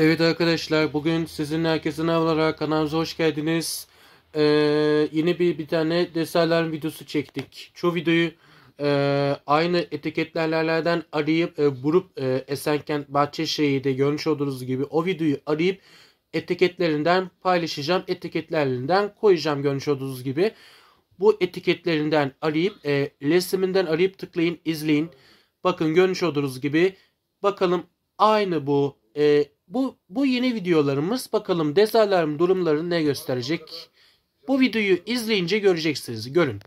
Evet arkadaşlar bugün sizin herkesin olarak kanalımıza hoş geldiniz. Ee, yeni bir bir tane desenler videosu çektik. Şu videoyu e, aynı etiketlerlerden arayıp e, vurup e, Esenkent Bahçeşehir'de görmüş olduğunuz gibi o videoyu arayıp etiketlerinden paylaşacağım. Etiketlerinden koyacağım görmüş olduğunuz gibi. Bu etiketlerinden arayıp e, resiminden arayıp tıklayın izleyin. Bakın görmüş olduğunuz gibi bakalım aynı bu e, bu, bu yeni videolarımız bakalım dezalarm durumlarını ne gösterecek? Bu videoyu izleyince göreceksiniz. Görün.